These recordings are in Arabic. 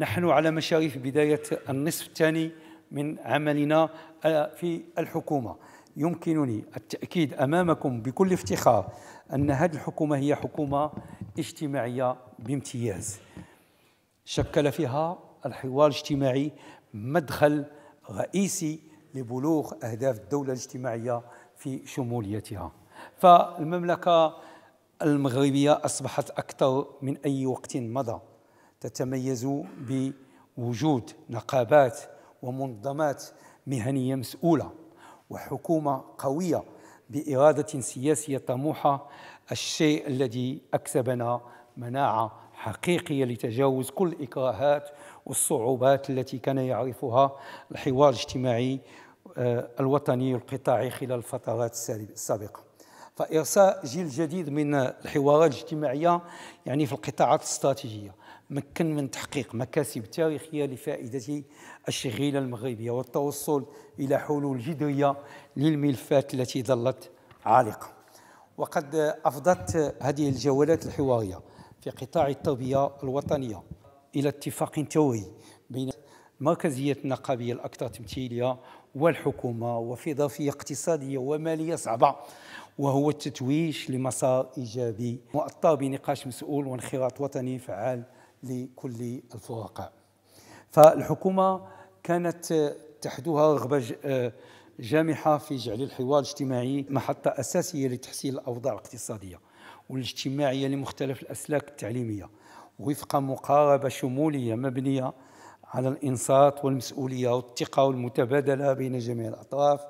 نحن على مشارف بداية النصف الثاني من عملنا آه، في الحكومة يمكنني التأكيد أمامكم بكل افتخار أن هذه الحكومة هي حكومة اجتماعية بامتياز شكل فيها الحوار الاجتماعي مدخل رئيسي لبلوغ أهداف الدولة الاجتماعية في شموليتها فالمملكة المغربية أصبحت أكثر من أي وقت مضى تتميز بوجود نقابات ومنظمات مهنية مسؤولة وحكومة قوية بإرادة سياسية طموحة الشيء الذي أكسبنا مناعة حقيقية لتجاوز كل الإكراهات والصعوبات التي كان يعرفها الحوار الاجتماعي آه، الوطني القطاعي خلال الفترات السابقة فإرساء جيل جديد من الحوارات الاجتماعية يعني في القطاعات الاستراتيجية مكن من تحقيق مكاسب تاريخية لفائدة الشغيلة المغربية والتوصل إلى حلول جذرية للملفات التي ظلت عالقة وقد أفضت هذه الجولات الحوارية في قطاع التربية الوطنية إلى اتفاق توعي بين مركزية النقابية الأكثر تمثيلية والحكومة وفي ظرفية اقتصادية ومالية صعبة وهو التتويش لمسار إيجابي مؤطر بنقاش مسؤول وانخراط وطني فعال لكل الفرقاء فالحكومة كانت تحدوها رغبة آه، جامحة في جعل الحوار الاجتماعي محطة أساسية لتحسين الأوضاع الاقتصادية والاجتماعية لمختلف الأسلاك التعليمية وفق مقاربة شمولية مبنية على الإنصات والمسؤولية والثقة والمتبادلة بين جميع الأطراف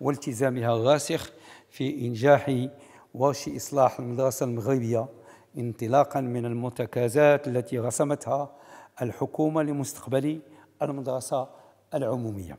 والتزامها الراسخ في إنجاح ورش إصلاح المدرسة المغربية انطلاقا من المتكازات التي رسمتها الحكومة لمستقبل المدرسة العمومية.